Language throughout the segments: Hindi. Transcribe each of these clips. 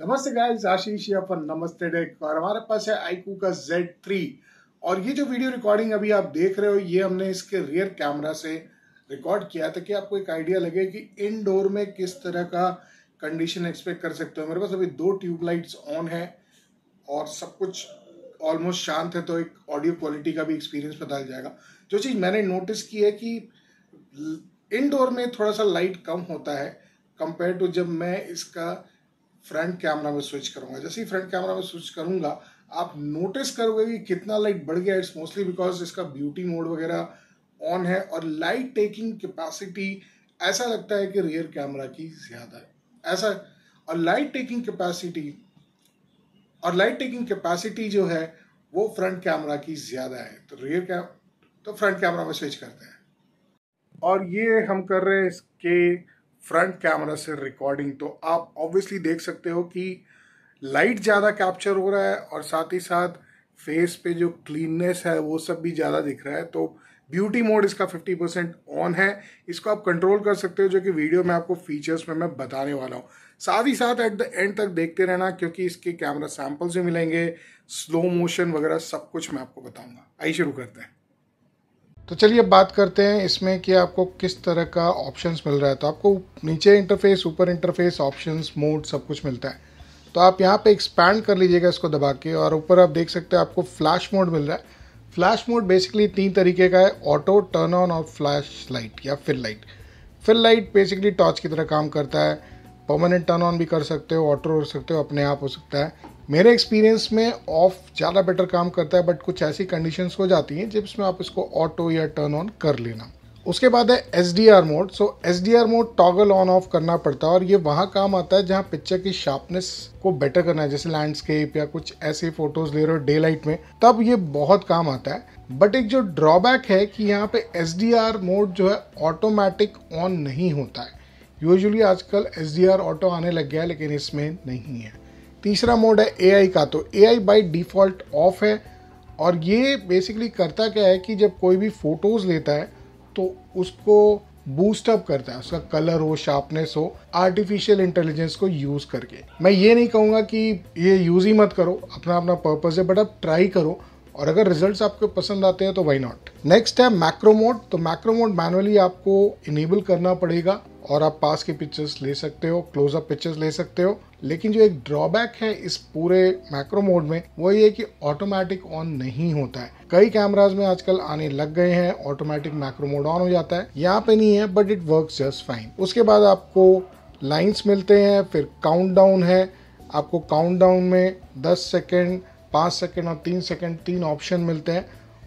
नमस्ते गाइस आशीष अपन नमस्ते डेक और हमारे पास है आईकू का जेड थ्री और ये जो वीडियो रिकॉर्डिंग अभी आप देख रहे हो ये हमने इसके रियर कैमरा से रिकॉर्ड किया था कि आपको एक आइडिया लगे कि इनडोर में किस तरह का कंडीशन एक्सपेक्ट कर सकते हो मेरे पास अभी दो ट्यूबलाइट्स ऑन है और सब कुछ ऑलमोस्ट शांत है तो एक ऑडियो क्वालिटी का भी एक्सपीरियंस बताया जाएगा जो चीज़ मैंने नोटिस की है कि इनडोर में थोड़ा सा लाइट कम होता है कंपेयर टू जब मैं इसका फ्रंट कैमरा में स्विच करूंगा जैसे ही फ्रंट कैमरा में स्विच करूंगा आप नोटिस करोगे कि कितना लाइट बढ़ गया इट्स मोस्टली बिकॉज इसका ब्यूटी मोड वगैरह ऑन है और लाइट टेकिंग कैपेसिटी ऐसा लगता है कि रियर कैमरा की ज़्यादा है ऐसा और लाइट टेकिंग कैपेसिटी और लाइट टेकिंग कैपेसिटी जो है वो फ्रंट कैमरा की ज़्यादा है तो रियर कैम तो फ्रंट कैमरा में स्विच करते हैं और ये हम कर रहे हैं इसके फ्रंट कैमरा से रिकॉर्डिंग तो आप ऑब्वियसली देख सकते हो कि लाइट ज़्यादा कैप्चर हो रहा है और साथ ही साथ फेस पे जो क्लीननेस है वो सब भी ज़्यादा दिख रहा है तो ब्यूटी मोड इसका 50 परसेंट ऑन है इसको आप कंट्रोल कर सकते हो जो कि वीडियो में आपको फीचर्स में मैं बताने वाला हूँ साथ ही साथ एट द एंड तक देखते रहना क्योंकि इसके कैमरा सैम्पल्स भी मिलेंगे स्लो मोशन वगैरह सब कुछ मैं आपको बताऊँगा आइए शुरू करते हैं तो चलिए बात करते हैं इसमें कि आपको किस तरह का ऑप्शंस मिल रहा है तो आपको नीचे इंटरफेस ऊपर इंटरफेस ऑप्शंस मोड सब कुछ मिलता है तो आप यहाँ पे एक्सपैंड कर लीजिएगा इसको दबा के और ऊपर आप देख सकते हैं आपको फ्लैश मोड मिल रहा है फ्लैश मोड बेसिकली तीन तरीके का है ऑटो टर्न ऑन और फ्लैश लाइट या fill light fill light basically torch की तरह काम करता है परमानेंट टर्न ऑन भी कर सकते हो ऑटो हो सकते हो अपने आप हो सकता है मेरे एक्सपीरियंस में ऑफ ज़्यादा बेटर काम करता है बट कुछ ऐसी कंडीशंस हो जाती हैं जिसमें आप इसको ऑटो या टर्न ऑन कर लेना उसके बाद है S D R mode so S D R mode toggle on off करना पड़ता है और ये वहाँ काम आता है जहाँ पिक्चर की शार्पनेस को बेटर करना है जैसे लैंडस्केप या कुछ ऐसे फोटोज ले रहे हो डे लाइट में तब ये बहुत काम आता है बट एक जो ड्रॉबैक है कि यहाँ पे एस डी आर मोड जो है ऑटोमेटिक ऑन नहीं होता है यूजली आजकल एस डी आर ऑटो आने लग गया है लेकिन इसमें नहीं है तीसरा मोड है ए का तो A I by default off है और ये बेसिकली करता क्या है कि जब कोई भी फ़ोटोज़ लेता है तो उसको बूस्ट अप करता है उसका कलर हो शार्पनेस हो आर्टिफिशियल इंटेलिजेंस को यूज करके मैं ये नहीं कहूँगा कि ये यूज ही मत करो अपना अपना पर्पज है बट आप ट्राई करो और अगर रिजल्ट्स आपको पसंद आते हैं तो वाई नॉट नेक्स्ट है मैक्रो मोड तो मैक्रो मोड मैनुअली आपको इनेबल करना पड़ेगा और आप पास की पिक्चर्स ले सकते हो क्लोजअप पिक्चर्स ले सकते हो लेकिन जो एक ड्रॉबैक है इस पूरे मैक्रो मोड में वो ये कि ऑटोमेटिक ऑन नहीं होता है कई कैमराज में आजकल आने लग गए हैं ऑटोमेटिक मैक्रो मोड ऑन हो जाता है यहाँ पे नहीं है but it work just fine उसके बाद आपको लाइन्स मिलते हैं फिर काउंट है आपको काउंट में दस सेकेंड पाँच सेकेंड और तीन सेकेंड तीन ऑप्शन मिलते हैं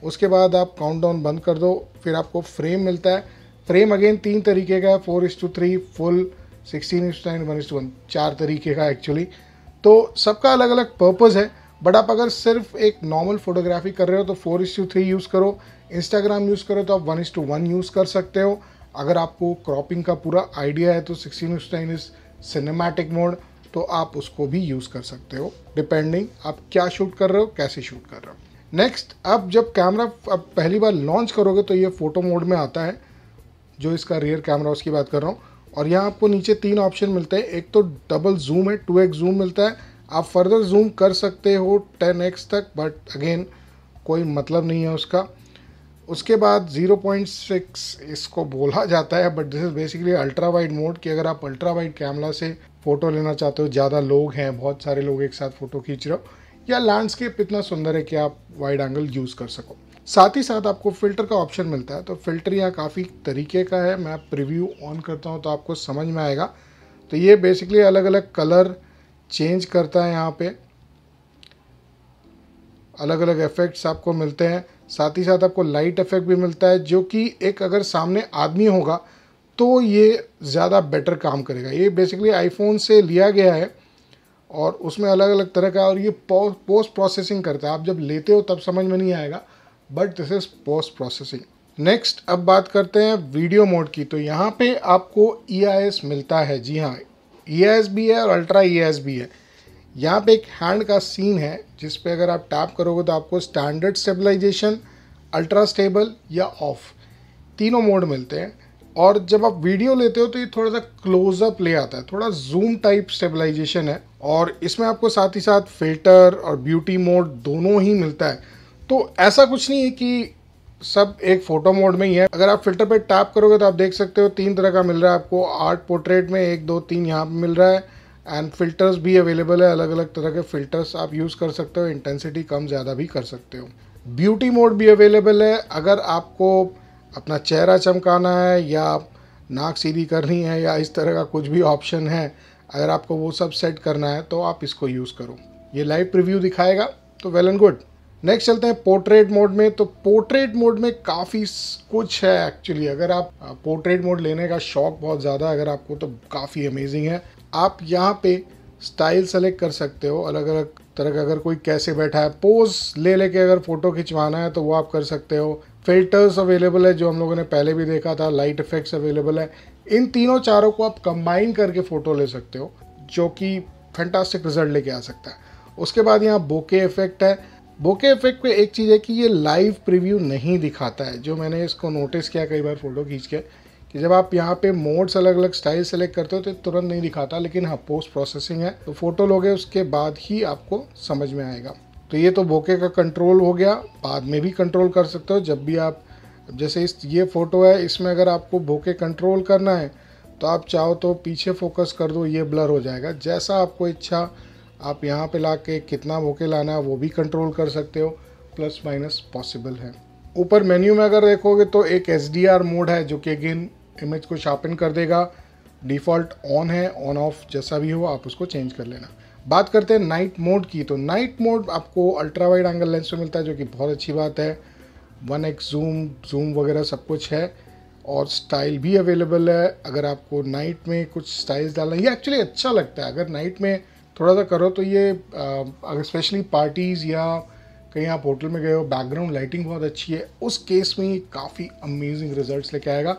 उसके बाद आप काउंट बंद कर दो फिर आपको फ्रेम मिलता है फ्रेम अगेन तीन तरीके का है four is to three full sixteen is nine one is one चार तरीके का एक्चुअली तो सबका अलग अलग पर्पज़ है बट आप अगर सिर्फ एक नॉर्मल फोटोग्राफी कर रहे हो तो four is to three use करो इंस्टाग्राम यूज़ करो तो आप वन इंस टू वन यूज़ कर सकते हो अगर आपको क्रॉपिंग का पूरा आइडिया है तो sixteen is nine is cinematic mode तो आप उसको भी यूज़ कर सकते हो डिपेंडिंग आप क्या शूट कर रहे हो कैसे शूट कर रहे हो नेक्स्ट आप जब कैमरा पहली बार लॉन्च करोगे तो ये फ़ोटो मोड में आता है जो इसका रियर कैमरा उसकी बात कर रहा हूँ और यहाँ आपको नीचे तीन ऑप्शन मिलते हैं एक तो डबल जूम है टू एक्स जूम मिलता है आप फर्दर जूम कर सकते हो टेन एक्स तक बट अगेन कोई मतलब नहीं है उसका उसके बाद 0.6 इसको बोला जाता है but this is basically ultra wide mode कि अगर आप अल्ट्रा वाइड कैमरा से फ़ोटो लेना चाहते हो ज़्यादा लोग हैं बहुत सारे लोग एक साथ फ़ोटो खींच रहे हो या लैंडस्केप इतना सुंदर है कि आप वाइड एंगल यूज़ कर सको साथ ही साथ आपको फ़िल्टर का ऑप्शन मिलता है तो फ़िल्टर यहाँ काफ़ी तरीके का है मैं प्रिव्यू ऑन करता हूँ तो आपको समझ में आएगा तो ये बेसिकली अलग अलग कलर चेंज करता है यहाँ पे अलग अलग इफ़ेक्ट्स आपको मिलते हैं साथ ही साथ आपको लाइट इफ़ेक्ट भी मिलता है जो कि एक अगर सामने आदमी होगा तो ये ज़्यादा बेटर काम करेगा ये बेसिकली आईफोन से लिया गया है और उसमें अलग अलग तरह का और ये पोस्ट प्रोसेसिंग करता है आप जब लेते हो तब समझ में नहीं आएगा but this is post processing next अब बात करते हैं वीडियो मोड की तो यहाँ पे आपको ई e मिलता है जी हाँ ई e भी है और अल्ट्रा ई e भी है यहाँ पे एक हैंड का सीन है जिस पे अगर आप टैप करोगे तो आपको स्टैंडर्ड स्टेबलाइजेशन अल्ट्रा स्टेबल या ऑफ तीनों मोड मिलते हैं और जब आप वीडियो लेते हो तो ये थोड़ा सा क्लोजअप ले आता है थोड़ा जूम टाइप स्टेबलाइजेशन है और इसमें आपको साथ ही साथ फिल्टर और ब्यूटी मोड दोनों ही मिलता है तो ऐसा कुछ नहीं है कि सब एक फ़ोटो मोड में ही है अगर आप फिल्टर पे टैप करोगे तो आप देख सकते हो तीन तरह का मिल रहा है आपको आर्ट पोर्ट्रेट में एक दो तीन यहाँ पर मिल रहा है एंड फिल्टर्स भी अवेलेबल है अलग अलग तरह के फिल्टर्स आप यूज़ कर सकते हो इंटेंसिटी कम ज़्यादा भी कर सकते हो ब्यूटी मोड भी अवेलेबल है अगर आपको अपना चेहरा चमकाना है या नाक सीधी करनी है या इस तरह का कुछ भी ऑप्शन है अगर आपको वो सब सेट करना है तो आप इसको यूज़ करो ये लाइव प्रिव्यू दिखाएगा तो वेल एंड गुड नेक्स्ट चलते हैं पोर्ट्रेट मोड में तो पोर्ट्रेट मोड में काफ़ी कुछ है एक्चुअली अगर आप पोर्ट्रेट मोड लेने का शौक बहुत ज़्यादा अगर आपको तो काफ़ी अमेजिंग है आप यहाँ पे स्टाइल सेलेक्ट कर सकते हो अलग अलग तरह का अगर कोई कैसे बैठा है पोज ले लेके अगर फ़ोटो खिंचवाना है तो वो आप कर सकते हो फिल्टर्स अवेलेबल है जो हम लोगों ने पहले भी देखा था लाइट इफ़ेक्ट्स अवेलेबल है इन तीनों चारों को आप कंबाइन करके फ़ोटो ले सकते हो जो कि फैंटास्टिक रिजल्ट लेके आ सकता है उसके बाद यहाँ बोके इफेक्ट है बोके इफेक्ट पे एक चीज़ है कि ये लाइव प्रीव्यू नहीं दिखाता है जो मैंने इसको नोटिस किया कई बार फ़ोटो खींच के कि जब आप यहाँ पे मोड्स अलग अलग स्टाइल सेलेक्ट करते हो तो तुरंत नहीं दिखाता लेकिन हाँ पोस्ट प्रोसेसिंग है तो फ़ोटो लोगे उसके बाद ही आपको समझ में आएगा तो ये तो बोके का कंट्रोल हो गया बाद में भी कंट्रोल कर सकते हो जब भी आप जैसे इस ये फ़ोटो है इसमें अगर आपको बोके कंट्रोल करना है तो आप चाहो तो पीछे फोकस कर दो ये ब्लर हो जाएगा जैसा आपको इच्छा आप यहाँ पे ला के कितना धोके लाना है वो भी कंट्रोल कर सकते हो प्लस माइनस पॉसिबल है ऊपर मेन्यू में अगर देखोगे तो एक एस मोड है जो कि अगेन इमेज को शार्पन कर देगा डिफ़ॉल्ट ऑन है ऑन ऑफ जैसा भी हो आप उसको चेंज कर लेना बात करते हैं नाइट मोड की तो नाइट मोड आपको अल्ट्रा वाइड एंगल लेंस में मिलता है जो कि बहुत अच्छी बात है वन एक्स जूम जूम वगैरह सब कुछ है और स्टाइल भी अवेलेबल है अगर आपको नाइट में कुछ स्टाइल्स डालना ये एक्चुअली अच्छा लगता है अगर नाइट में थोड़ा सा करो तो ये अगर स्पेशली पार्टीज़ या कहीं आप होटल में गए हो बैकग्राउंड लाइटिंग बहुत अच्छी है उस केस में काफ़ी अमेजिंग रिजल्ट्स लेके आएगा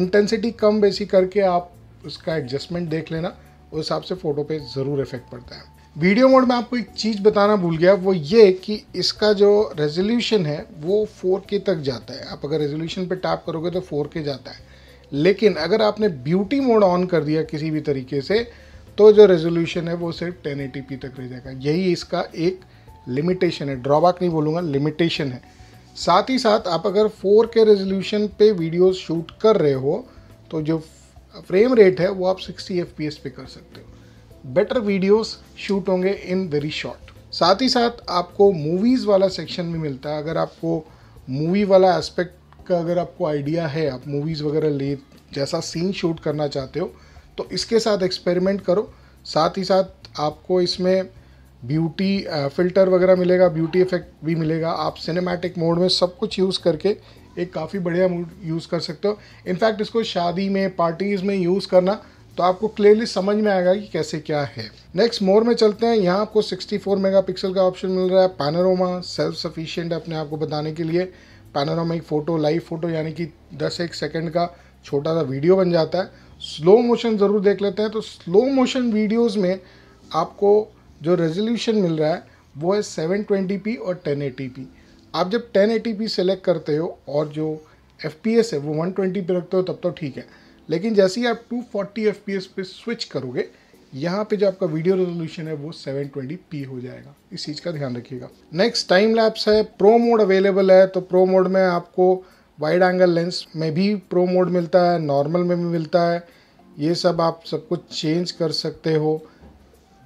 इंटेंसिटी कम बेसी करके आप उसका एडजस्टमेंट देख लेना उस हिसाब से फ़ोटो पे ज़रूर इफेक्ट पड़ता है वीडियो मोड में आपको एक चीज़ बताना भूल गया वो ये कि इसका जो रेजोल्यूशन है वो फोर के तक जाता है आप अगर रेजोल्यूशन पे टैप करोगे तो फोर के जाता है लेकिन अगर आपने ब्यूटी मोड ऑन कर दिया किसी भी तरीके से तो जो रेजोल्यूशन है वो सिर्फ टेन तक रह जाएगा यही इसका एक लिमिटेशन है ड्रॉबैक नहीं बोलूँगा लिमिटेशन है साथ ही साथ आप अगर 4K रेजोल्यूशन पे वीडियो शूट कर रहे हो तो जो फ्रेम रेट है वो आप 60 एफ पे कर सकते हो बेटर वीडियोस शूट होंगे इन वेरी शॉर्ट साथ ही साथ आपको मूवीज़ वाला सेक्शन भी मिलता है अगर आपको मूवी वाला एस्पेक्ट का अगर आपको आइडिया है आप मूवीज़ वगैरह ले जैसा सीन शूट करना चाहते हो तो इसके साथ एक्सपेरिमेंट करो साथ ही साथ आपको इसमें ब्यूटी फ़िल्टर वगैरह मिलेगा ब्यूटी इफेक्ट भी मिलेगा आप सिनेमैटिक मोड में सब कुछ यूज़ करके एक काफ़ी बढ़िया मूड यूज़ कर सकते हो इनफैक्ट इसको शादी में पार्टीज़ में यूज़ करना तो आपको क्लियरली समझ में आएगा कि कैसे क्या है नेक्स्ट मोर में चलते हैं यहाँ आपको 64 मेगापिक्सल का ऑप्शन मिल रहा है पैनोरामा सेल्फ सफिशियंट अपने आप को बताने के लिए पैनोरामा एक फ़ोटो लाइव फ़ोटो यानी कि 10 एक सेकेंड का छोटा सा वीडियो बन जाता है स्लो मोशन ज़रूर देख लेते हैं तो स्लो मोशन वीडियोज़ में आपको जो रेजोल्यूशन मिल रहा है वो है पी और पी आप जब पी सेलेक्ट करते हो और जो एस है वो ट्वेंटी पे रखते हो तब तो ठीक है लेकिन जैसे ही आप 240 एस पे स्विच करोगे यहाँ पे जो आपका वीडियो रेजोल्यूशन है वो 720p हो जाएगा इस चीज़ का ध्यान रखिएगा नेक्स्ट टाइम लैप्स है प्रो मोड अवेलेबल है तो प्रो मोड में आपको वाइड एंगल लेंस में भी प्रो मोड मिलता है नॉर्मल में भी मिलता है ये सब आप सब कुछ चेंज कर सकते हो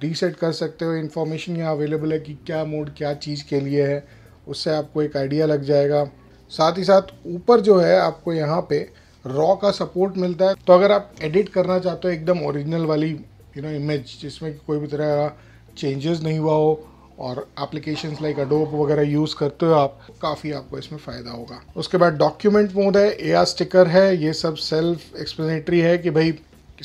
रीसेट कर सकते हो इन्फॉर्मेशन यहाँ अवेलेबल है कि क्या मोड क्या चीज़ के लिए है उससे आपको एक आइडिया लग जाएगा साथ ही साथ ऊपर जो है आपको यहाँ पे रॉ का सपोर्ट मिलता है तो अगर आप एडिट करना चाहते हो एकदम ओरिजिनल वाली यू नो इमेज जिसमें कोई भी तरह का चेंजेस नहीं हुआ हो और एप्लीकेशन लाइक अडोप वगैरह यूज़ करते हो आप काफ़ी आपको इसमें फ़ायदा होगा उसके बाद डॉक्यूमेंट मोड है ए स्टिकर है ये सब सेल्फ एक्सप्लेनेटरी है कि भाई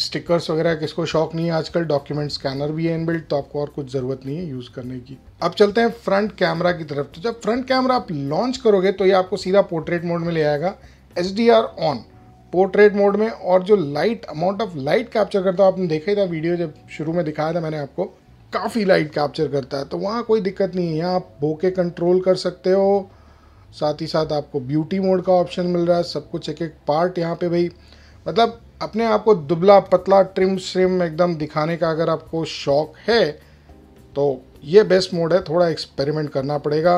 स्टिकर्स वगैरह किसको शौक नहीं है आजकल डॉक्यूमेंट स्कैनर भी है इनबिल्ट तो आपको और कुछ ज़रूरत नहीं है यूज़ करने की अब चलते हैं फ्रंट कैमरा की तरफ तो जब फ्रंट कैमरा आप लॉन्च करोगे तो ये आपको सीधा पोर्ट्रेट मोड में ले आएगा एच ऑन पोर्ट्रेट मोड में और जो light amount of light capture करता हूँ आपने देखा ही था वीडियो जब शुरू में दिखाया था मैंने आपको काफ़ी लाइट कैप्चर करता है तो वहाँ कोई दिक्कत नहीं है यहाँ आप बोके कंट्रोल कर सकते हो साथ ही साथ आपको ब्यूटी मोड का ऑप्शन मिल रहा है सब कुछ एक एक पार्ट यहाँ पे भाई मतलब अपने आप को दुबला पतला ट्रिम श्रिम एकदम दिखाने का अगर आपको शौक है तो ये बेस्ट मोड है थोड़ा एक्सपेरिमेंट करना पड़ेगा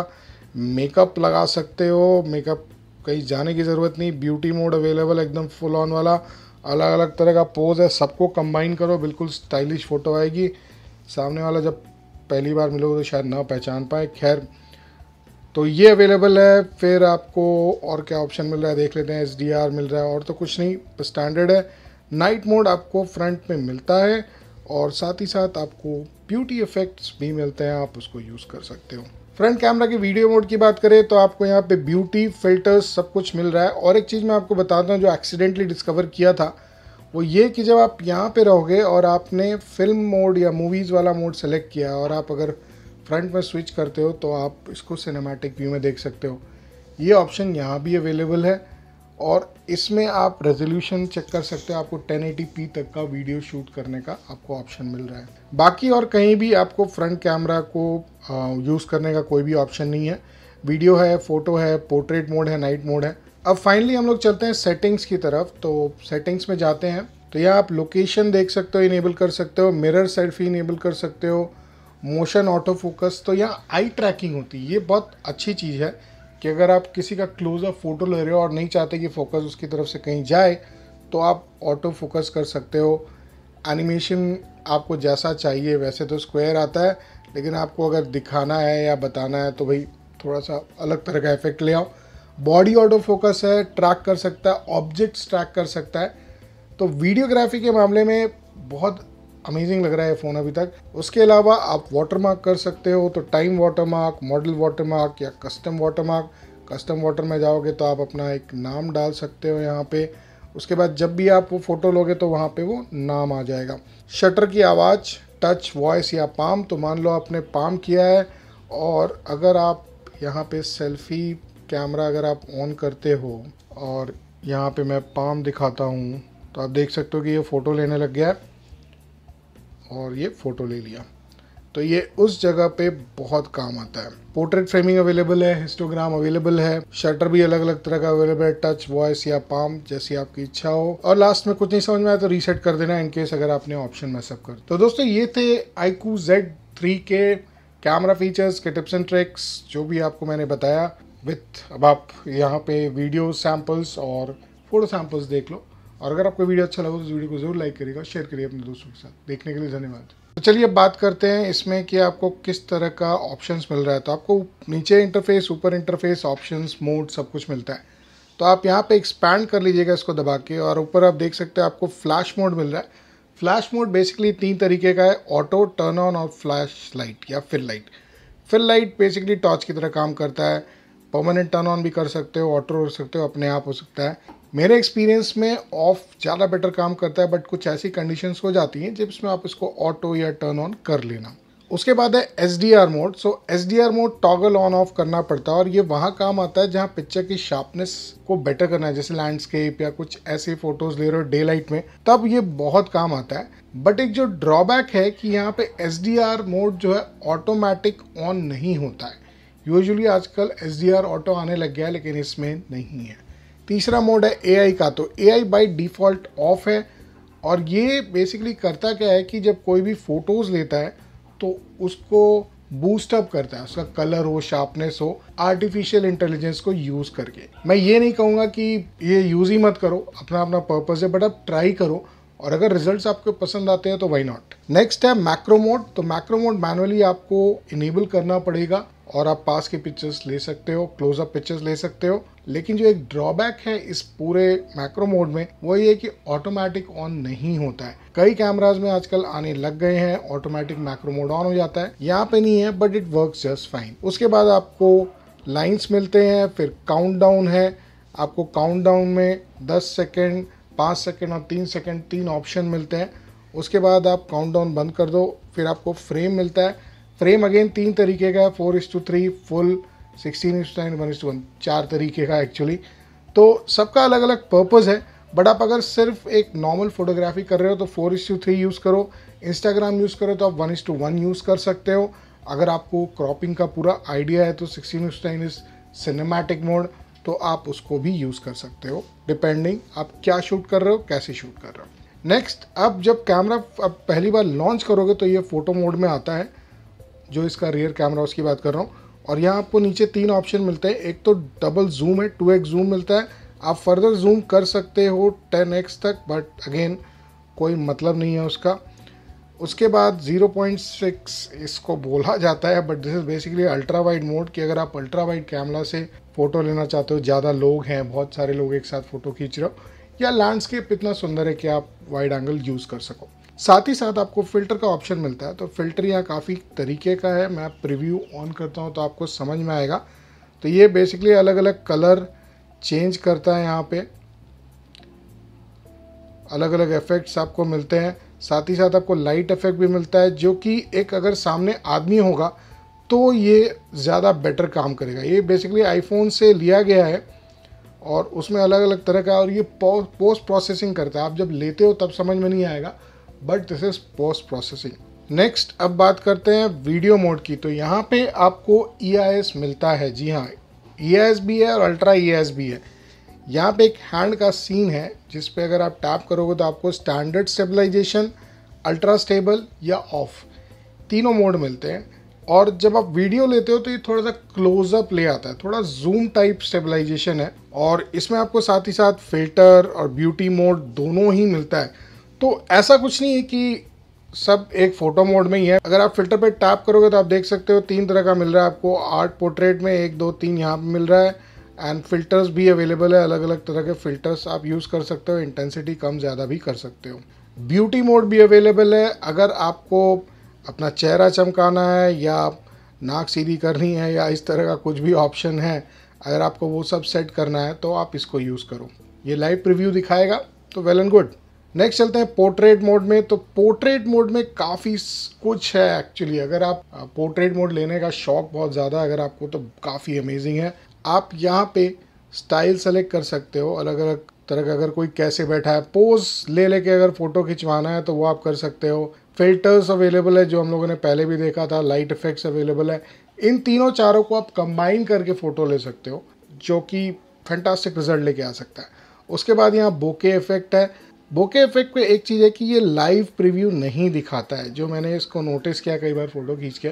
मेकअप लगा सकते हो मेकअप कहीं जाने की ज़रूरत नहीं ब्यूटी मोड अवेलेबल एकदम फुल ऑन वाला अलग अलग तरह का पोज है सबको कंबाइन करो बिल्कुल स्टाइलिश फ़ोटो आएगी सामने वाला जब पहली बार मिलोगे तो शायद ना पहचान पाए खैर तो ये अवेलेबल है फिर आपको और क्या ऑप्शन मिल रहा है देख लेते हैं एस डी आर मिल रहा है और तो कुछ नहीं स्टैंडर्ड है नाइट मोड आपको फ्रंट में मिलता है और साथ ही साथ आपको ब्यूटी इफेक्ट्स भी मिलते हैं आप उसको यूज़ कर सकते हो फ्रंट कैमरा के वीडियो मोड की बात करें तो आपको यहाँ पे ब्यूटी फिल्टर्स सब कुछ मिल रहा है और एक चीज़ मैं आपको बताता हूँ जो एक्सीडेंटली डिस्कवर किया था वो ये कि जब आप यहाँ पे रहोगे और आपने फिल्म मोड या मूवीज़ वाला मोड सेलेक्ट किया और आप अगर फ्रंट में स्विच करते हो तो आप इसको सिनेमैटिक व्यू में देख सकते हो ये ऑप्शन यहाँ भी अवेलेबल है और इसमें आप रेजोल्यूशन चेक कर सकते हो आपको 1080p तक का वीडियो शूट करने का आपको ऑप्शन मिल रहा है बाकी और कहीं भी आपको फ्रंट कैमरा को यूज़ करने का कोई भी ऑप्शन नहीं है वीडियो है फ़ोटो है पोर्ट्रेट मोड है नाइट मोड है अब फाइनली हम लोग चलते हैं सेटिंग्स की तरफ तो सेटिंग्स में जाते हैं तो यह आप लोकेशन देख सकते हो इनेबल कर सकते हो मिरर सेल्फी इनेबल कर सकते हो मोशन ऑटो फोकस तो यहाँ आई ट्रैकिंग होती है ये बहुत अच्छी चीज़ है कि अगर आप किसी का क्लोजअप फ़ोटो ले रहे हो और नहीं चाहते कि फोकस उसकी तरफ से कहीं जाए तो आप ऑटो फोकस कर सकते हो एनिमेशन आपको जैसा चाहिए वैसे तो स्क्वायर आता है लेकिन आपको अगर दिखाना है या बताना है तो भाई थोड़ा सा अलग तरह का इफेक्ट ले आओ बॉडी ऑटो फोकस है ट्रैक कर सकता है ऑब्जेक्ट्स ट्रैक कर सकता है तो वीडियोग्राफी के मामले में बहुत अमेजिंग लग रहा है फ़ोन अभी तक उसके अलावा आप वाटरमार्क कर सकते हो तो टाइम वाटरमार्क मॉडल वाटरमार्क या कस्टम वाटरमार्क कस्टम वाटर में जाओगे तो आप अपना एक नाम डाल सकते हो यहाँ पे उसके बाद जब भी आप वो फ़ोटो लोगे तो वहाँ पे वो नाम आ जाएगा शटर की आवाज़ टच वॉइस या पाम तो मान लो आपने पाम किया है और अगर आप यहाँ पे सेल्फी कैमरा अगर आप ऑन करते हो और यहाँ पे मैं पाम दिखाता हूँ तो आप देख सकते हो कि ये फ़ोटो लेने लग गया है और ये फ़ोटो ले लिया तो ये उस जगह पे बहुत काम आता है पोर्ट्रेट फ्रेमिंग अवेलेबल है हिस्टोग्राम अवेलेबल है शटर भी अलग अलग तरह का अवेलेबल है टच वॉइस या पाम जैसी आपकी इच्छा हो और लास्ट में कुछ नहीं समझ में आया तो रीसेट कर देना इनकेस अगर आपने ऑप्शन में सब कर तो दोस्तों ये थे आईकू जेड थ्री के कैमरा फीचर्स के टिप्स एंड ट्रिक्स जो भी आपको मैंने बताया विथ अब आप यहाँ पे वीडियो सैम्पल्स और फोटो सैम्पल्स देख लो और अगर आपको वीडियो अच्छा लगा तो वीडियो को जरूर लाइक करिएगा शेयर करिए अपने दोस्तों के साथ देखने के लिए धन्यवाद तो चलिए अब बात करते हैं इसमें कि आपको किस तरह का ऑप्शंस मिल रहा है तो आपको नीचे इंटरफेस ऊपर इंटरफेस ऑप्शंस मोड सब कुछ मिलता है तो आप यहाँ पे एक्सपैंड कर लीजिएगा इसको दबा के और ऊपर आप देख सकते हैं आपको फ्लैश मोड मिल रहा है फ्लैश मोड बेसिकली तीन तरीके का है ऑटो टर्न ऑन और फ्लैश लाइट या fill light fill light basically torch की तरह काम करता है परमानेंट टर्न ऑन भी कर सकते हो ऑटो कर सकते हो अपने आप हो सकता है मेरे एक्सपीरियंस में ऑफ ज़्यादा बेटर काम करता है बट कुछ ऐसी कंडीशंस हो जाती हैं जिसमें आप इसको ऑटो या टर्न ऑन कर लेना उसके बाद है S D R mode so S D R mode toggle on off करना पड़ता है और ये वहाँ काम आता है जहाँ पिक्चर की शार्पनेस को बेटर करना है जैसे लैंडस्केप या कुछ ऐसे फोटोज ले रहे हो डे लाइट में तब ये बहुत काम आता है बट एक जो ड्रॉबैक है कि यहाँ पे एस डी आर मोड जो है ऑटोमेटिक ऑन नहीं होता है यूजुअली आजकल एस डी आर ऑटो आने लग गया है लेकिन इसमें नहीं है तीसरा मोड है ए आई का तो A I by default off है और ये बेसिकली करता क्या है कि जब कोई भी फ़ोटोज़ लेता है तो उसको बूस्टअप करता है उसका कलर हो शार्पनेस हो आर्टिफिशियल इंटेलिजेंस को यूज़ करके मैं ये नहीं कहूँगा कि ये यूज़ ही मत करो अपना अपना पर्पज़ है बट आप ट्राई करो और अगर रिजल्ट आपको पसंद आते हैं तो वाई नॉट नेक्स्ट है मैक्रो मोड तो मैक्रो मोड मैनुअली आपको इनेबल करना पड़ेगा और आप पास के पिक्चर्स ले सकते हो क्लोजअप पिक्चर्स ले सकते हो लेकिन जो एक ड्रॉबैक है इस पूरे मैक्रो मोड में वो ये कि ऑटोमेटिक ऑन नहीं होता है कई कैमराज में आजकल आने लग गए हैं ऑटोमेटिक मैक्रो मोड ऑन हो जाता है यहाँ पे नहीं है but it work just fine उसके बाद आपको लाइन्स मिलते हैं फिर काउंट है आपको काउंट में दस सेकेंड पाँच सेकेंड और तीन सेकेंड तीन ऑप्शन मिलते हैं उसके बाद आप काउंट बंद कर दो फिर आपको फ्रेम मिलता है फ्रेम अगेन तीन तरीके का है four is to three full sixteen is nine one is one चार तरीके का एक्चुअली तो सबका अलग अलग पर्पज़ है बट आप अगर सिर्फ एक नॉर्मल फोटोग्राफी कर रहे हो तो four is to three use करो इंस्टाग्राम यूज़ करो तो आप वन इस टू वन यूज़ कर सकते हो अगर आपको क्रॉपिंग का पूरा आइडिया है तो sixteen is nine is cinematic mode तो आप उसको भी यूज़ कर सकते हो डिपेंडिंग आप क्या शूट कर रहे हो कैसे शूट कर रहे हो नेक्स्ट अब जब कैमरा अब पहली बार लॉन्च करोगे तो ये फ़ोटो मोड में आता है जो इसका रियर कैमरा उसकी बात कर रहा हूँ और यहाँ आपको नीचे तीन ऑप्शन मिलते हैं एक तो डबल जूम है टू एक्स जूम मिलता है आप फर्दर जूम कर सकते हो टेन एक्स तक बट अगेन कोई मतलब नहीं है उसका उसके बाद 0.6 इसको बोला जाता है but this is basically ultra wide mode कि अगर आप अल्ट्रा वाइड कैमरा से फ़ोटो लेना चाहते हो ज़्यादा लोग हैं बहुत सारे लोग एक साथ फ़ोटो खींच रहे हो या लैंडस्केप इतना सुंदर है कि आप वाइड एंगल यूज़ कर सको साथ ही साथ आपको फ़िल्टर का ऑप्शन मिलता है तो फ़िल्टर यहाँ काफ़ी तरीके का है मैं प्रीव्यू ऑन करता हूँ तो आपको समझ में आएगा तो ये बेसिकली अलग अलग कलर चेंज करता है यहाँ पे अलग अलग इफ़ेक्ट्स आपको मिलते हैं साथ ही साथ आपको लाइट इफ़ेक्ट भी मिलता है जो कि एक अगर सामने आदमी होगा तो ये ज़्यादा बेटर काम करेगा ये बेसिकली आईफोन से लिया गया है और उसमें अलग अलग तरह का और ये पोस्ट प्रोसेसिंग करता है आप जब लेते हो तब समझ में नहीं आएगा but this is post processing next अब बात करते हैं वीडियो मोड की तो यहाँ पे आपको ई e मिलता है जी हाँ ई e भी है और अल्ट्रा ई भी है यहाँ पे एक हैंड का सीन है जिस पे अगर आप टैप करोगे तो आपको स्टैंडर्ड स्टेबलाइजेशन अल्ट्रा स्टेबल या ऑफ तीनों मोड मिलते हैं और जब आप वीडियो लेते हो तो ये थोड़ा सा क्लोजअप ले आता है थोड़ा जूम टाइप स्टेबलाइजेशन है और इसमें आपको साथ ही साथ फिल्टर और ब्यूटी मोड दोनों ही मिलता है तो ऐसा कुछ नहीं है कि सब एक फ़ोटो मोड में ही है अगर आप फिल्टर पर टैप करोगे तो आप देख सकते हो तीन तरह का मिल रहा है आपको आर्ट पोर्ट्रेट में एक दो तीन यहाँ पर मिल रहा है एंड फिल्टर्स भी अवेलेबल है अलग अलग तरह के फिल्टर्स आप यूज़ कर सकते हो इंटेंसिटी कम ज़्यादा भी कर सकते हो ब्यूटी मोड भी अवेलेबल है अगर आपको अपना चेहरा चमकाना है या नाक सीधी करनी है या इस तरह का कुछ भी ऑप्शन है अगर आपको वो सब सेट करना है तो आप इसको यूज़ करो ये लाइव प्रिव्यू दिखाएगा तो वेल एंड गुड नेक्स्ट चलते हैं पोर्ट्रेट मोड में तो पोर्ट्रेट मोड में काफ़ी कुछ है एक्चुअली अगर आप पोर्ट्रेट मोड लेने का शौक बहुत ज़्यादा अगर आपको तो काफ़ी अमेजिंग है आप यहाँ पे स्टाइल सेलेक्ट कर सकते हो अलग अलग तरह का अगर कोई कैसे बैठा है पोज ले लेके अगर फ़ोटो खिंचवाना है तो वो आप कर सकते हो फिल्टर्स अवेलेबल है जो हम लोगों ने पहले भी देखा था लाइट इफ़ेक्ट्स अवेलेबल है इन तीनों चारों को आप कंबाइन करके फ़ोटो ले सकते हो जो कि फैंटास्टिक रिजल्ट लेके आ सकता है उसके बाद यहाँ बोके इफेक्ट है बोके इफेक्ट पे एक चीज़ है कि ये लाइव प्रीव्यू नहीं दिखाता है जो मैंने इसको नोटिस किया कई बार फ़ोटो खींच के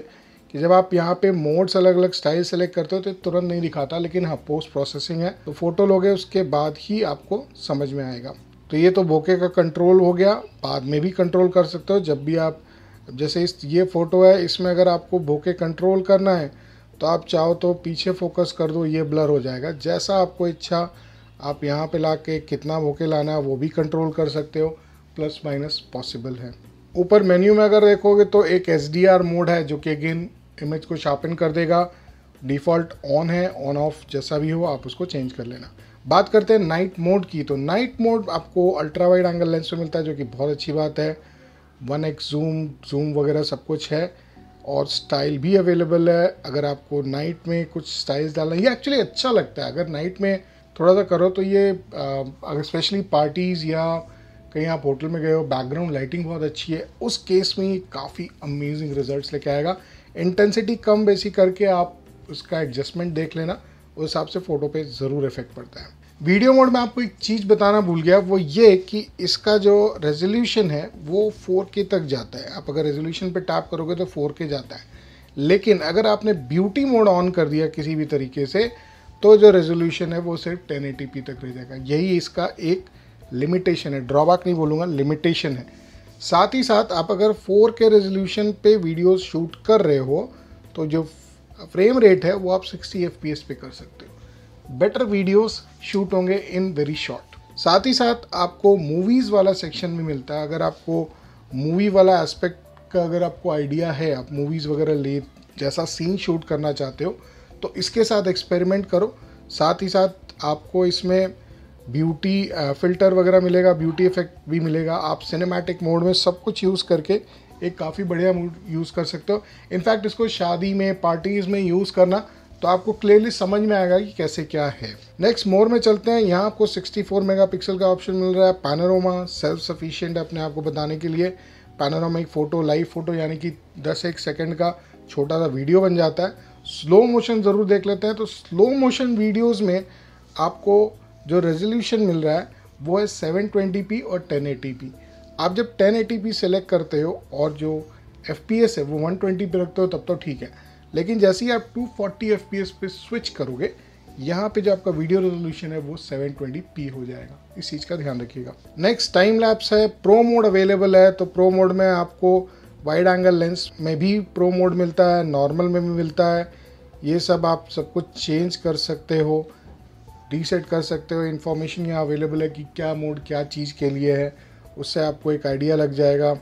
कि जब आप यहाँ पे मोड्स अलग अलग स्टाइल सेलेक्ट करते हो तो तुरंत नहीं दिखाता लेकिन हाँ पोस्ट प्रोसेसिंग है तो फ़ोटो लोगे उसके बाद ही आपको समझ में आएगा तो ये तो बोके का कंट्रोल हो गया बाद में भी कंट्रोल कर सकते हो जब भी आप जैसे इस ये फ़ोटो है इसमें अगर आपको बोके कंट्रोल करना है तो आप चाहो तो पीछे फोकस कर दो ये ब्लर हो जाएगा जैसा आपको इच्छा आप यहाँ पे ला के कितना होके लाना है वो भी कंट्रोल कर सकते हो प्लस माइनस पॉसिबल है ऊपर मेन्यू में अगर देखोगे तो एक एस मोड है जो कि अगेन इमेज को शार्पन कर देगा डिफ़ॉल्ट ऑन है ऑन ऑफ जैसा भी हो आप उसको चेंज कर लेना बात करते हैं नाइट मोड की तो नाइट मोड आपको अल्ट्रा वाइड एंगल लेंस में मिलता है जो कि बहुत अच्छी बात है वन एक्स जूम जूम वगैरह सब कुछ है और स्टाइल भी अवेलेबल है अगर आपको नाइट में कुछ स्टाइल्स डालना ये एक्चुअली अच्छा लगता है अगर नाइट में थोड़ा सा करो तो ये अगर स्पेशली पार्टीज़ या कहीं आप होटल में गए हो बैकग्राउंड लाइटिंग बहुत अच्छी है उस केस में ये काफ़ी अमेजिंग रिजल्ट्स लेके आएगा इंटेंसिटी कम बेसी करके आप उसका एडजस्टमेंट देख लेना उस हिसाब से फ़ोटो पे ज़रूर इफेक्ट पड़ता है वीडियो मोड में आपको एक चीज़ बताना भूल गया वो ये कि इसका जो रेजोल्यूशन है वो फोर तक जाता है आप अगर रेजोल्यूशन पर टैप करोगे तो फोर जाता है लेकिन अगर आपने ब्यूटी मोड ऑन कर दिया किसी भी तरीके से तो जो रेजोल्यूशन है वो सिर्फ टेन तक रह जाएगा यही इसका एक लिमिटेशन है ड्रॉबैक नहीं बोलूँगा लिमिटेशन है साथ ही साथ आप अगर फोर के रेजोल्यूशन पे वीडियोस शूट कर रहे हो तो जो फ्रेम रेट है वो आप 60 एफ पे कर सकते हो बेटर वीडियोस शूट होंगे इन वेरी शॉर्ट साथ ही साथ आपको मूवीज़ वाला सेक्शन भी मिलता है अगर आपको मूवी वाला एस्पेक्ट का अगर आपको आइडिया है आप मूवीज़ वगैरह ले जैसा सीन शूट करना चाहते हो तो इसके साथ एक्सपेरिमेंट करो साथ ही साथ आपको इसमें ब्यूटी फिल्टर वगैरह मिलेगा ब्यूटी इफेक्ट भी मिलेगा आप सिनेमैटिक मोड में सब कुछ यूज़ करके एक काफ़ी बढ़िया मूड यूज़ कर सकते हो इनफैक्ट इसको शादी में पार्टीज़ में यूज़ करना तो आपको क्लियरली समझ में आएगा कि कैसे क्या है नेक्स्ट मोर में चलते हैं यहाँ आपको 64 मेगापिक्सल का ऑप्शन मिल रहा है पैनोरामा सेल्फ सफिशियंट अपने आप को बताने के लिए पैनोरामा एक फ़ोटो लाइव फ़ोटो यानी कि 10 एक सेकेंड का छोटा सा वीडियो बन जाता है स्लो मोशन ज़रूर देख लेते हैं तो स्लो मोशन वीडियोस में आपको जो रेजोल्यूशन मिल रहा है वो है 720p और 1080p आप जब 1080p सेलेक्ट करते हो और जो एफ है वो ट्वेंटी पे रखते हो तब तो ठीक है लेकिन जैसे ही आप 240 fps पे स्विच करोगे यहाँ पे जो आपका वीडियो रेजोल्यूशन है वो 720p हो जाएगा इस चीज़ का ध्यान रखिएगा नेक्स्ट टाइम लैप्स है प्रो मोड अवेलेबल है तो प्रो मोड में आपको वाइड एंगल लेंस में भी प्रो मोड मिलता है नॉर्मल में भी मिलता है ये सब आप सब कुछ चेंज कर सकते हो रीसेट कर सकते हो इन्फॉर्मेशन यहाँ अवेलेबल है कि क्या मोड क्या चीज़ के लिए है उससे आपको एक आइडिया लग जाएगा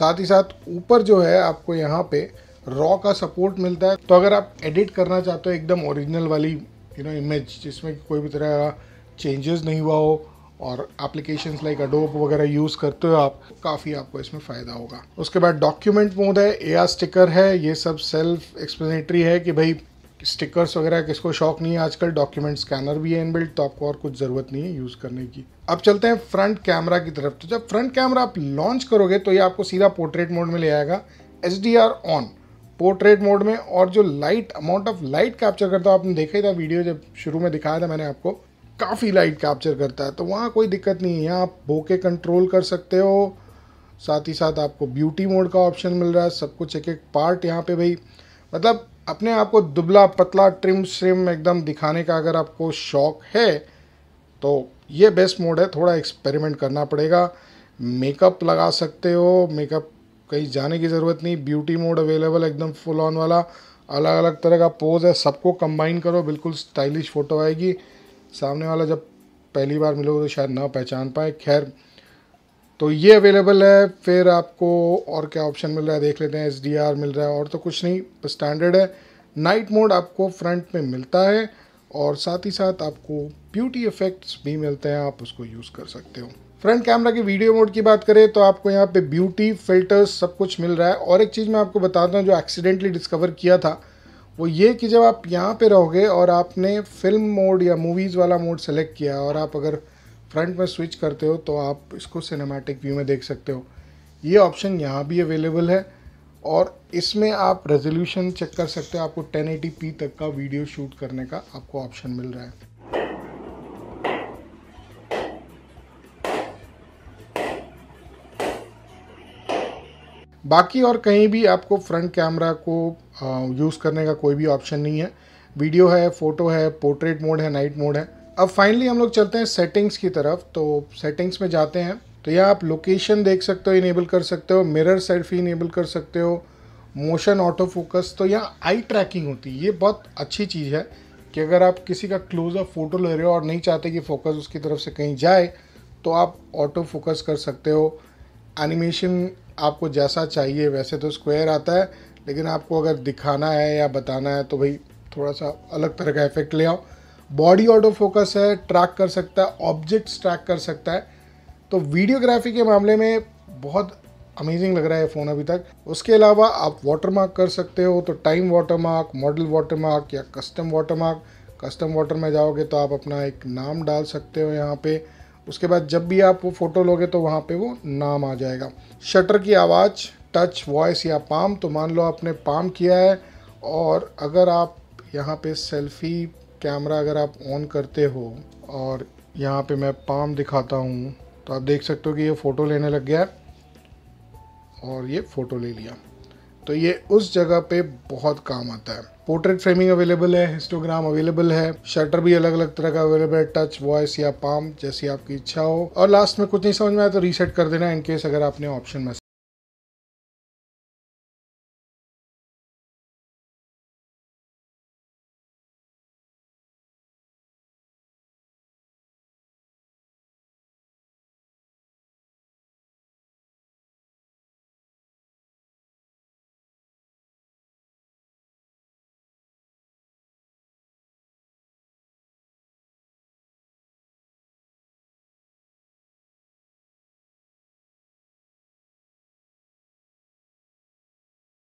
साथ ही साथ ऊपर जो है आपको यहाँ पे रॉ का सपोर्ट मिलता है तो अगर आप एडिट करना चाहते हो एकदम ओरिजिनल वाली यू नो इमेज जिसमें कोई भी तरह का चेंजेस नहीं हुआ हो और एप्लीकेशन लाइक अडोप वगैरह यूज़ करते हो आप काफ़ी आपको इसमें फ़ायदा होगा उसके बाद डॉक्यूमेंट मोड है ए स्टिकर है ये सब सेल्फ एक्सप्लेनेटरी है कि भाई स्टिकर्स वगैरह किसको शौक नहीं है आजकल डॉक्यूमेंट स्कैनर भी है इनबिल्ट तो आपको और कुछ ज़रूरत नहीं है यूज़ करने की अब चलते हैं फ्रंट कैमरा की तरफ तो जब फ्रंट कैमरा आप लॉन्च करोगे तो ये आपको सीधा पोर्ट्रेट मोड में ले आएगा H D R on portrait mode में और जो light amount of light capture करता हूँ आपने देखा ही था वीडियो जब शुरू में दिखाया था मैंने आपको काफ़ी लाइट कैप्चर करता है तो वहाँ कोई दिक्कत नहीं है यहाँ आप बोके कंट्रोल कर सकते हो साथ ही साथ आपको ब्यूटी मोड का ऑप्शन मिल रहा है सब कुछ एक एक पार्ट यहाँ पे भाई मतलब अपने आप को दुबला पतला ट्रिम श्रिम एकदम दिखाने का अगर आपको शौक है तो ये बेस्ट मोड है थोड़ा एक्सपेरिमेंट करना पड़ेगा मेकअप लगा सकते हो मेकअप कहीं जाने की ज़रूरत नहीं ब्यूटी मोड अवेलेबल एकदम फुल ऑन वाला अलग अलग तरह का पोज है सबको कंबाइन करो बिल्कुल स्टाइलिश फ़ोटो आएगी सामने वाला जब पहली बार मिलोगे तो शायद ना पहचान पाए खैर तो ये अवेलेबल है फिर आपको और क्या ऑप्शन मिल रहा है देख लेते हैं एस मिल रहा है और तो कुछ नहीं स्टैंडर्ड है नाइट मोड आपको फ्रंट में मिलता है और साथ ही साथ आपको ब्यूटी इफेक्ट्स भी मिलते हैं आप उसको यूज़ कर सकते हो फ्रंट कैमरा की वीडियो मोड की बात करें तो आपको यहाँ पे ब्यूटी फिल्टर्स सब कुछ मिल रहा है और एक चीज़ मैं आपको बताता हूँ जो एक्सीडेंटली डिस्कवर किया था वो ये कि जब आप यहाँ पे रहोगे और आपने फिल्म मोड या मूवीज़ वाला मोड सेलेक्ट किया और आप अगर फ्रंट में स्विच करते हो तो आप इसको सिनेमैटिक व्यू में देख सकते हो ये ऑप्शन यहाँ भी अवेलेबल है और इसमें आप रेजोल्यूशन चेक कर सकते हो आपको 1080p तक का वीडियो शूट करने का आपको ऑप्शन मिल रहा है बाकी और कहीं भी आपको फ्रंट कैमरा को यूज़ करने का कोई भी ऑप्शन नहीं है वीडियो है फ़ोटो है पोर्ट्रेट मोड है नाइट मोड है अब फाइनली हम लोग चलते हैं सेटिंग्स की तरफ तो सेटिंग्स में जाते हैं तो यहाँ आप लोकेशन देख सकते हो इनेबल कर सकते हो मिरर सेल्फी इनेबल कर सकते हो मोशन ऑटो फोकस तो यहाँ आई ट्रैकिंग होती है ये बहुत अच्छी चीज़ है कि अगर आप किसी का क्लोजअप फ़ोटो ले रहे हो और नहीं चाहते कि फोकस उसकी तरफ से कहीं जाए तो आप ऑटो फोकस कर सकते हो एनिमेशन आपको जैसा चाहिए वैसे तो स्क्वायर आता है लेकिन आपको अगर दिखाना है या बताना है तो भाई थोड़ा सा अलग तरह का इफेक्ट ले आओ बॉडी ऑटो फोकस है ट्रैक कर सकता है ऑब्जेक्ट्स ट्रैक कर सकता है तो वीडियोग्राफी के मामले में बहुत अमेजिंग लग रहा है फ़ोन अभी तक उसके अलावा आप वाटर मार्क कर सकते हो तो time watermark model watermark या custom watermark custom water में जाओगे तो आप अपना एक नाम डाल सकते हो यहाँ पे उसके बाद जब भी आप वो फ़ोटो लोगे तो वहाँ पे वो नाम आ जाएगा शटर की आवाज़ टच वॉइस या पाम तो मान लो आपने पाम किया है और अगर आप यहाँ पे सेल्फी कैमरा अगर आप ऑन करते हो और यहाँ पे मैं पाम दिखाता हूँ तो आप देख सकते हो कि ये फ़ोटो लेने लग गया है और ये फ़ोटो ले लिया तो ये उस जगह पे बहुत काम आता है पोर्ट्रेट फ्रेमिंग अवेलेबल है हिस्टोग्राम अवेलेबल है शटर भी अलग अलग तरह का अवेलेबल है टच वॉइस या पाम जैसी आपकी इच्छा हो और लास्ट में कुछ नहीं समझ में आया तो रीसेट कर देना इनकेस अगर आपने ऑप्शन में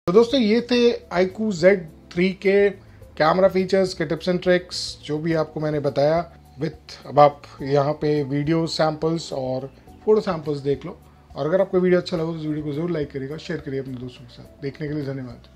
तो दोस्तों ये थे IQ Z3 जेड थ्री के कैमरा फीचर्स के टिप्स एंड ट्रिक्स जो भी आपको मैंने बताया विथ अब आप यहाँ पे वीडियो सैम्पल्स और फोटो सैम्पल्स देख लो और अगर आपको वीडियो अच्छा लगा तो इस वीडियो को जरूर लाइक करिएगा शेयर करिए अपने दोस्तों के साथ देखने के लिए धन्यवाद